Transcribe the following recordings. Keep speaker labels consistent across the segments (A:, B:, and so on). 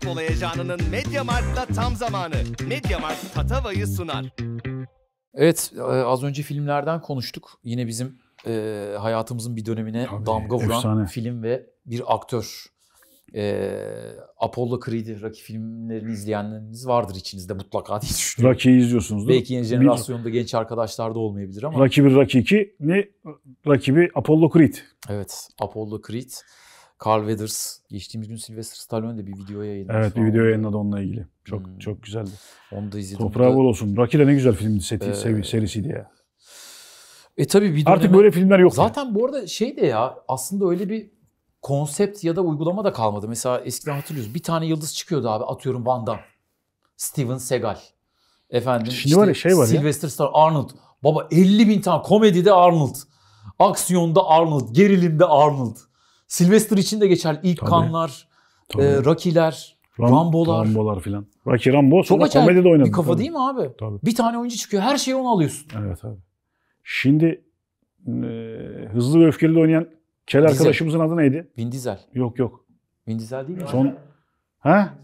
A: futbol heyecanının Mart'ta tam zamanı. Medya Mart Tatava'yı sunar.
B: Evet e, az önce filmlerden konuştuk. Yine bizim e, hayatımızın bir dönemine Tabii, damga vuran efsane. film ve bir aktör. E, Apollo Creed'i Rocky filmlerini izleyenleriniz vardır içinizde mutlaka diye düşünüyorum. Rocky'yi izliyorsunuz değil Belki yeni jenerasyonda bir... genç arkadaşlar da olmayabilir ama. Rocky 1, Rocky 2 ne? Rakibi Apollo Creed. Evet Apollo Creed. Carl Weathers geçtiğimiz gün Sylvester Stallone de bir video yayınladı. Evet bir video
A: yayınladı onunla ilgili. Çok
B: hmm. çok güzeldi. Onu da izledim. Toprağı bol olsun. Rocky de ne güzel filmdi. seti, ee, serisiydi ya. E tabii bir Artık böyle filmler yok. Zaten yani. bu arada şey de ya aslında öyle bir konsept ya da uygulama da kalmadı. Mesela eskiden hatırlıyoruz bir tane yıldız çıkıyordu abi atıyorum Van Damme, Steven Seagal. Efendim Şimdi işte var ya, şey var Sylvester Stallone, Arnold. Baba 50 bin tane komedide Arnold. Aksiyonda Arnold, gerilimde Arnold. Sylvester için de geçerli. İlk Tabii. kanlar, Tabii. E, Rocky'ler, Ram, Rambo'lar. Rambo'lar filan. Rocky Rambo Çok sonra komedi de oynadı. Bir kafa tabii. değil mi abi?
A: Tabii. Bir tane oyuncu çıkıyor. Her şeyi onu alıyorsun. Evet abi. Şimdi e, hızlı ve öfkeli de oynayan kel arkadaşımızın adı neydi? Vin Diesel. Yok yok. Vin Diesel değil mi? Son Ha?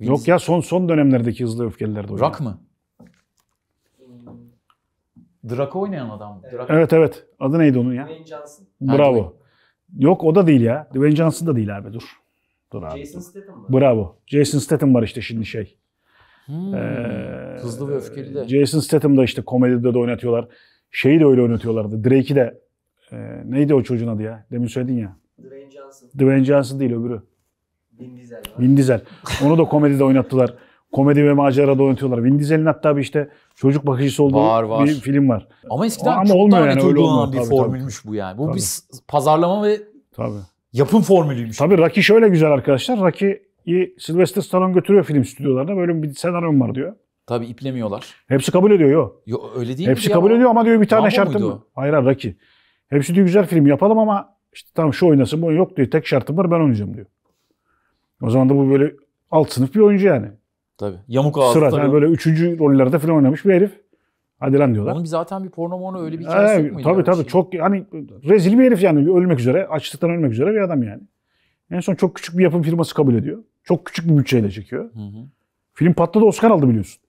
A: Vin yok ya son son dönemlerdeki hızlı öfkelilerde oynayan. Rock mı?
B: Draco oynayan adam. Draco. Evet evet. Adı neydi onun ya? Dwayne Johnson. Bravo.
A: Yok o da değil ya. Dwayne Johnson da değil abi dur. Dur abi. Jason Statham var. Bravo. Jason Statham var işte şimdi şey.
B: Hmm. Ee, ve öfkeli de. Jason
A: Statham da işte komedide de oynatıyorlar. Şeyi de öyle oynatıyorlardı. Drake'i de. E, neydi o çocuğun adı ya? Demin söyledin ya. Dwayne Johnson. Dwayne Johnson değil öbürü. Vin Diesel var. Vin Diesel. Onu da komedide oynattılar komedi ve macera da oynatıyorlar. Vin Diesel'in hatta bir işte çocuk bakıcısı olduğu var, var. bir film var.
B: Ama eskiden Ama çok olmuyor daha yani, öyle olmuyor. bir tabii, formülmüş tabii. bu yani. Bu tabii. bir pazarlama ve
A: tabii. yapım formülüymüş. Tabii Rocky şöyle güzel arkadaşlar. Rocky'yi Sylvester Stallone götürüyor film stüdyolarına. Böyle bir senaryom var diyor.
B: Tabi iplemiyorlar.
A: Hepsi kabul ediyor yo. yo
B: öyle değil Hepsi kabul ya? ediyor
A: ama diyor bir tane Rambo şartım var. Hayır hayır Rocky. Hepsi diyor güzel film yapalım ama işte tam şu oynasın bu yok diyor. Tek şartım var ben oynayacağım diyor. O zaman da bu böyle alt sınıf bir oyuncu yani.
B: Tabii. Yamuk ağzı. Sıra Yani
A: böyle üçüncü rollerde falan oynamış bir herif. Hadi lan diyorlar. Onun bir
B: zaten bir porno morno öyle bir ee, hikayesi ee, yok muydu? Tabii tabii şey? çok
A: hani rezil bir herif yani ölmek üzere, açlıktan ölmek üzere bir adam yani. En son çok küçük bir yapım firması kabul ediyor. Çok küçük bir bütçeyle çekiyor. Hı hı. Film patladı Oscar aldı biliyorsun.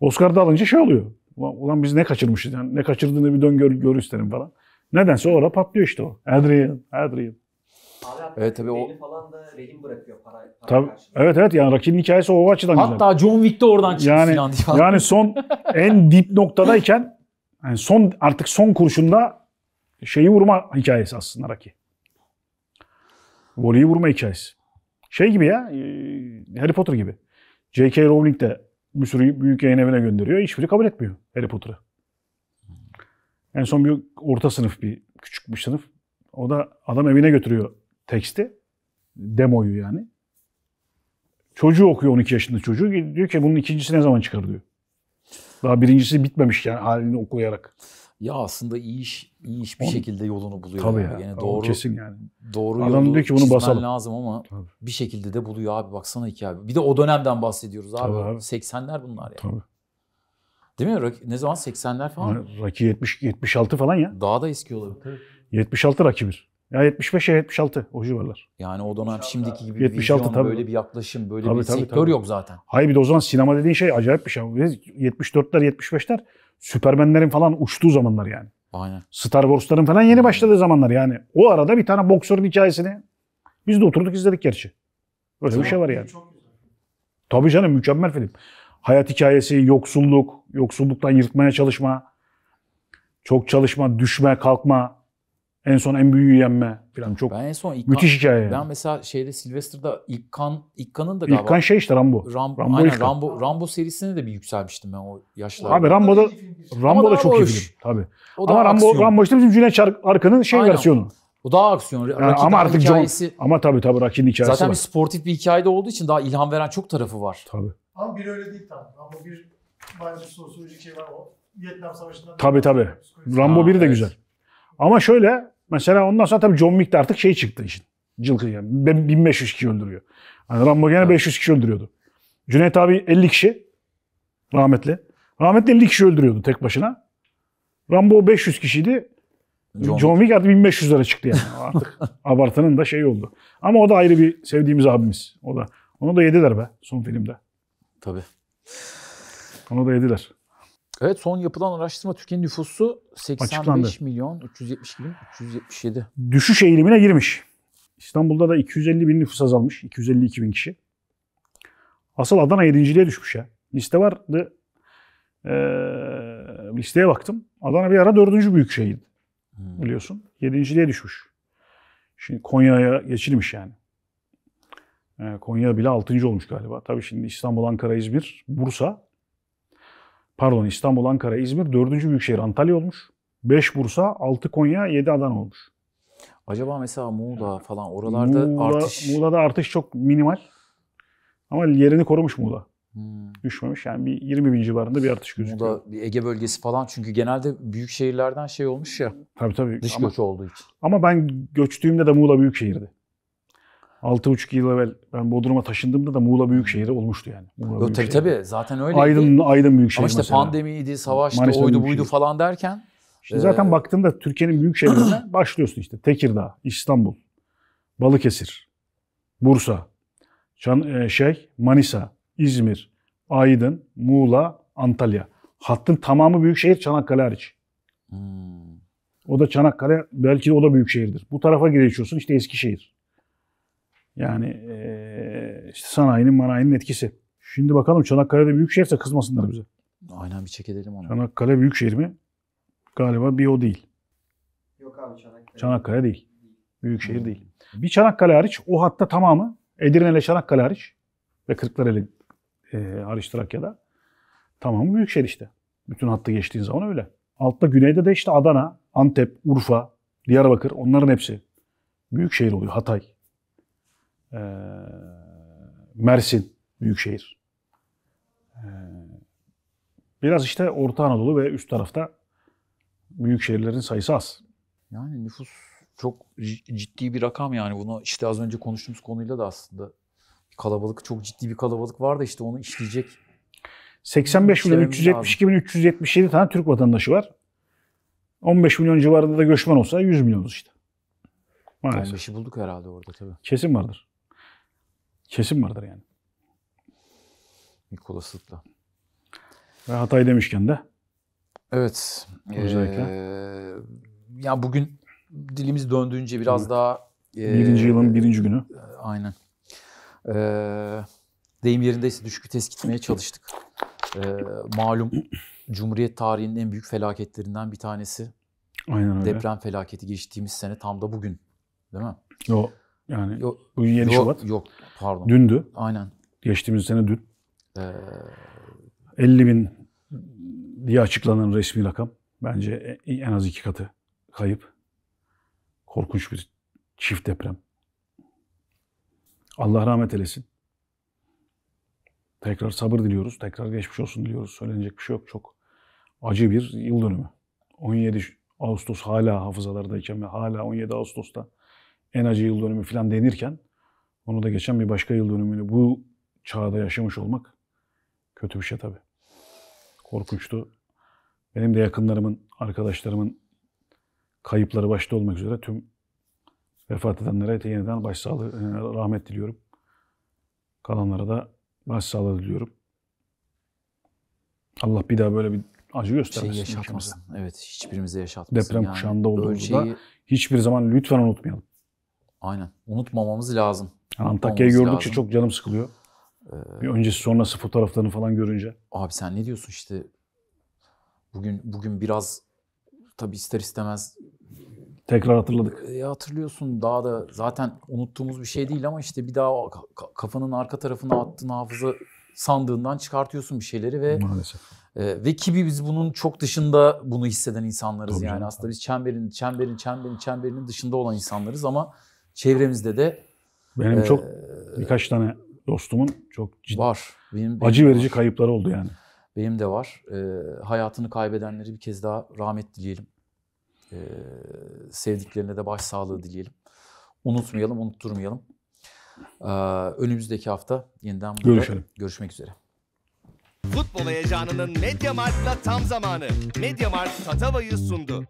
A: Oscar da alınca şey oluyor. Ulan, ulan biz ne kaçırmışız yani ne kaçırdığını bir dön gör, gör isterim falan. Nedense orada patlıyor işte o. Adrian,
B: Adrian evet, tabii o... falan da rehin bırakıyor para,
A: para tabii, karşılığında. Evet evet yani rakibin hikayesi o açıdan hatta güzel. Hatta John Wick de oradan çıktı yani, falan Yani son en dip noktadayken yani son artık son kurşunda şeyi vurma hikayesi aslında Rocky. Voleyi vurma hikayesi. Şey gibi ya e, Harry Potter gibi. J.K. Rowling de bir sürü büyük yayın evine gönderiyor. Hiçbiri kabul etmiyor Harry Potter'ı. En son bir orta sınıf bir küçük bir sınıf. O da adam evine götürüyor teksti. Demoyu yani. Çocuğu okuyor 12 yaşında çocuğu. Diyor ki bunun ikincisi ne zaman çıkar diyor. Daha birincisi bitmemiş yani halini okuyarak. Ya aslında iyi iş iyi iş bir Onu, şekilde yolunu buluyor. Tabii abi. ya. Yani doğru kesin yani. Doğru Adam yolu diyor ki bunu basalım. lazım
B: ama tabii. bir şekilde de buluyor abi baksana hikaye. Bir de o dönemden bahsediyoruz abi. Tabii 80'ler bunlar yani. Tabii. Değil mi? Ne zaman 80'ler falan? Raki
A: 70 76 falan ya. Daha da eski olabilir. 76 Raki bir. Ya 75 75'e 76 o civarlar. Yani o dönem şimdiki gibi 76, vizyon, tabii. böyle bir yaklaşım, böyle tabii, bir tabii, sektör tabii. yok zaten. Hayır bir de o zaman sinema dediğin şey acayip bir şey. 74'ler 75'ler Süpermenlerin falan uçtuğu zamanlar yani. Aynen. Star Wars'ların falan yeni hmm. başladığı zamanlar yani. O arada bir tane boksörün hikayesini biz de oturduk izledik gerçi. Böyle bir şey var yani. Tabii canım mükemmel film. Hayat hikayesi, yoksulluk, yoksulluktan yırtmaya çalışma, çok çalışma, düşme, kalkma, en son en büyüğü yenme falan çok
B: ben en son ilk müthiş hikaye. Yani. Ben mesela şeyde Sylvester'da ilk kan ilk kanın da galiba. İlk kan şey
A: işte Rambo. Rambo, Rambo, aynen,
B: Rambo, Rambo serisine de bir yükselmiştim ben o yaşlarda. Abi Rambo'da
A: Rambo da çok iyi film tabii. Ama Rambo aksiyon. Rambo işte bizim Cüneyt
B: arkanın şey aynen. versiyonu. O daha aksiyon. Yani ama artık hikayesi. John, ama tabii tabii Rocky'nin hikayesi Zaten var. bir sportif bir hikayede olduğu için daha ilham veren çok tarafı var. Tabii.
A: Ama bir öyle değil tabii. Rambo bir bence sosyolojik şey var o. Vietnam Savaşı'ndan. Tabii tabii.
B: Rambo 1 de evet. güzel. Ama
A: şöyle mesela ondan sonra tabii John Wick de artık şey çıktı işin. Cılkı yani. 1500 kişi öldürüyor. Hani Rambo gene evet. 500 kişi öldürüyordu. Cüneyt abi 50 kişi rahmetli. Rahmetli 50 kişi öldürüyordu tek başına. Rambo 500 kişiydi. John, John Wick artık 1500 lira çıktı yani artık. Abartının da şey oldu. Ama o da ayrı bir sevdiğimiz abimiz. O da. Onu da yediler be son filmde.
B: Tabii. Onu da yediler. Evet son yapılan araştırma Türkiye'nin nüfusu
A: 85 Açıklandı.
B: milyon 372 bin 377.
A: Düşüş eğilimine girmiş. İstanbul'da da 250 bin nüfus azalmış. 252 bin kişi. Asıl Adana 7.liğe düşmüş ya. Liste vardı. Ee, listeye baktım. Adana bir ara 4. büyük şehirdi. Hmm. Biliyorsun. 7.liğe düşmüş. Şimdi Konya'ya geçilmiş yani. Ee, Konya bile 6. olmuş galiba. Tabii şimdi İstanbul, Ankara, İzmir, Bursa pardon İstanbul, Ankara, İzmir, 4. Büyükşehir Antalya olmuş. 5 Bursa, 6 Konya, 7 Adana olmuş.
B: Acaba mesela Muğla falan oralarda Muğla, artış...
A: Muğla'da artış çok minimal. Ama yerini korumuş Muğla.
B: Hmm. Düşmemiş yani bir 20 bin civarında bir artış gözüküyor. Muğla, bir Ege bölgesi falan çünkü genelde büyük şehirlerden şey olmuş ya.
A: Tabii tabii. Dış ama, göç olduğu için. Ama ben göçtüğümde de Muğla büyük şehirdi. 6,5 yıl evvel ben Bodrum'a taşındığımda da Muğla Büyükşehir'de olmuştu yani. Muğla Yo, tabii tabii
B: zaten öyle. Aydın, Aydın Büyükşehir Ama işte mesela. pandemiydi, savaştı, Manisa'da oydu buydu falan derken. İşte e... zaten
A: baktığında Türkiye'nin büyük şehirlerine başlıyorsun işte. Tekirdağ, İstanbul, Balıkesir, Bursa, Çan, e, şey, Manisa, İzmir, Aydın, Muğla, Antalya. Hattın tamamı büyük şehir Çanakkale hariç. Hmm. O da Çanakkale belki de o da büyük şehirdir. Bu tarafa geçiyorsun işte Eskişehir. Yani e, işte sanayinin manayinin etkisi. Şimdi bakalım Çanakkale'de büyük şehirse kızmasınlar bize.
B: Aynen bir çek edelim onu.
A: Çanakkale büyük şehir mi? Galiba bir o değil.
B: Yok abi Çanakkale.
A: Çanakkale değil. Büyük şehir hmm. değil. Bir Çanakkale hariç o hatta tamamı Edirne ile Çanakkale hariç ve Kırklareli e, hariç Trakya'da tamamı büyük şehir işte. Bütün hattı geçtiğin zaman öyle. Altta güneyde de işte Adana, Antep, Urfa, Diyarbakır onların hepsi büyük şehir oluyor. Hatay. Ee, Mersin Büyükşehir. E, biraz işte Orta Anadolu ve üst tarafta büyük şehirlerin sayısı az.
B: Yani nüfus çok ciddi bir rakam yani. Bunu işte az önce konuştuğumuz konuyla da aslında kalabalık, çok ciddi bir kalabalık var da işte onu işleyecek
A: 85 milyon 372 bin 377 tane Türk vatandaşı var. 15 milyon civarında da göçmen olsa 100 milyonuz işte. Maalesef.
B: 15'i bulduk herhalde orada tabii.
A: Kesin vardır. Kesin vardır yani.
B: Nikola Sıtla.
A: Ve Hatay demişken de. Evet. Özellikle.
B: Ee, yani bugün dilimiz döndüğünce biraz evet. daha... E, birinci yılın birinci günü. Aynen. Ee, deyim yerindeyse düşkü test gitmeye çalıştık. Ee, malum Cumhuriyet tarihinin en büyük felaketlerinden bir tanesi. Aynen öyle. Deprem felaketi geçtiğimiz sene tam da bugün. Değil mi? O yani yok, bugün 7 yok, Şubat. Yok pardon. Dündü. Aynen.
A: Geçtiğimiz sene dün. Ee... 50 bin diye açıklanan resmi rakam. Bence e, en az iki katı kayıp. Korkunç bir çift deprem. Allah rahmet eylesin. Tekrar sabır diliyoruz. Tekrar geçmiş olsun diliyoruz. Söylenecek bir şey yok. Çok acı bir yıl dönümü. 17 Ağustos hala hafızalardayken ve hala 17 Ağustos'ta en acı yıl dönümü falan denirken onu da geçen bir başka yıl dönümünü bu çağda yaşamış olmak kötü bir şey tabii. Korkunçtu. Benim de yakınlarımın, arkadaşlarımın kayıpları başta olmak üzere tüm vefat edenlere de yeniden başsağlığı, e, rahmet diliyorum. Kalanlara da başsağlığı diliyorum. Allah
B: bir daha böyle bir acı göstermesin. Şey yaşatmasın. Evet hiçbirimize yaşatmasın. Deprem yani kuşağında olduğumuzda ölçeği...
A: hiçbir zaman lütfen unutmayalım.
B: Aynen. Unutmamamız lazım. Yani Antakya'yı gördükçe lazım. çok canım sıkılıyor. Ee, bir öncesi sonrası fotoğraflarını falan görünce. Abi sen ne diyorsun işte bugün bugün biraz tabi ister istemez tekrar hatırladık. E, e, hatırlıyorsun daha da zaten unuttuğumuz bir şey değil ama işte bir daha kafanın arka tarafına attığın hafıza sandığından çıkartıyorsun bir şeyleri ve maalesef. E, ve ki biz bunun çok dışında bunu hisseden insanlarız Tabii yani. Canım. Aslında biz çemberin çemberin çemberin çemberinin dışında olan insanlarız ama Çevremizde de benim e, çok birkaç tane dostumun çok ciddi var. Benim, benim acı verici var. kayıpları oldu yani. Benim de var. E, hayatını kaybedenleri bir kez daha rahmet dileyelim. E, sevdiklerine de başsağlığı dileyelim. Unutmayalım, unutturmayalım. E, önümüzdeki hafta yeniden burada görüşelim. Görüşmek üzere.
A: Futbol heyecanının Media Markt'la tam zamanı. Media Markt Tatava'yı sundu.